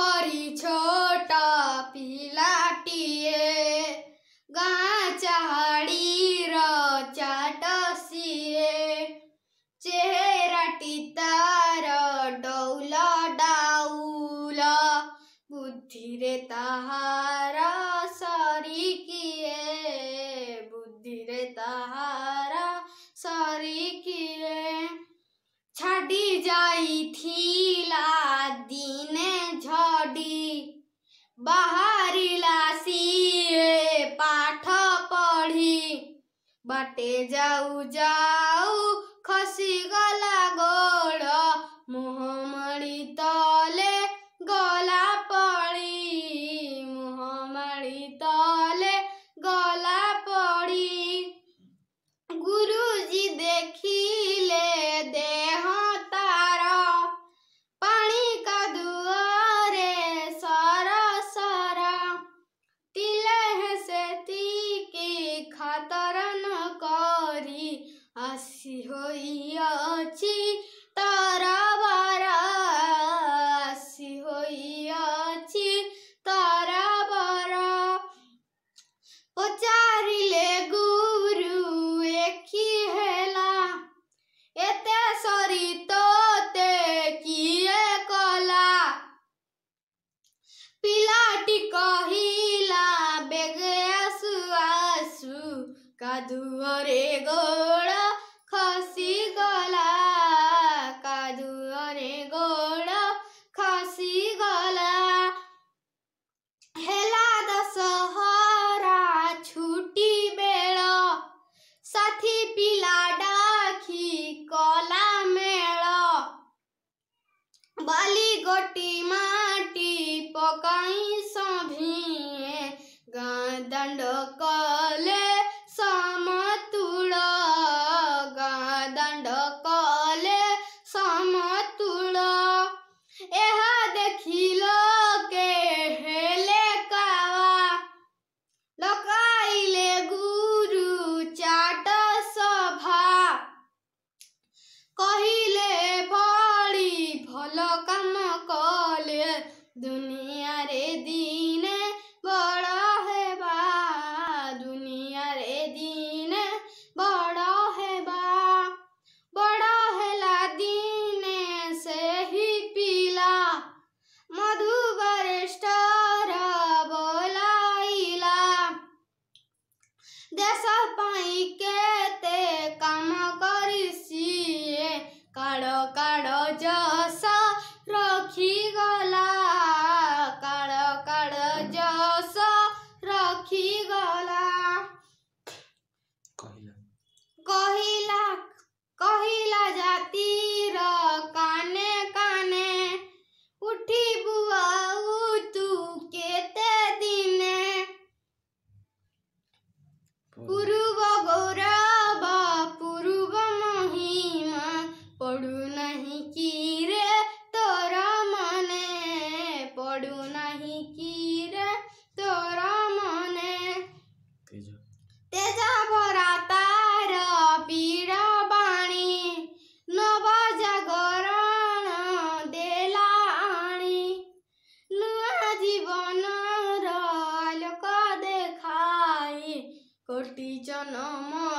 परी छोटा पिलाटिए गाँ चहाड़ी र चाटसिए चेहरा टीतार डौल डाउल बुद्धिरे ताहार सरी किए बुद्धिरे ताहार सरी किए छाड़ी जाई थीला बाटे जाऊ जाऊ खसी गला गो আসি হইয়াছি তারা বারা আসি হইয়াছি তারা বারা পচারিলে গুরু একই হেলা এতে সরিততে কিয়ে কলা পিলাটি কহিলা বেগে আসু আসু কাদুরে গো ବାଲି ଗୋଟି ମାଟି ପକାଇ ସଭିଏଁ ଗାଁ ଦାଣ୍ଡ दुनिया रे दीन बड़ा है बा दुनिया रे दीन बड़ा है बा बड़ा है दीन से ही पीला मधु बरिष्ठर बोलाइला देश पाई के ते काम करिसी काढ़ कहिला कहिला जाती र काने काने उठी तू केते दिने पूर्व गौरव पूर्व महिमा पड़ू नहीं की रे तोरा मने पड़ू नहीं की रे मने तेजा भराता গণর আলোক দেখায় কোটি জনম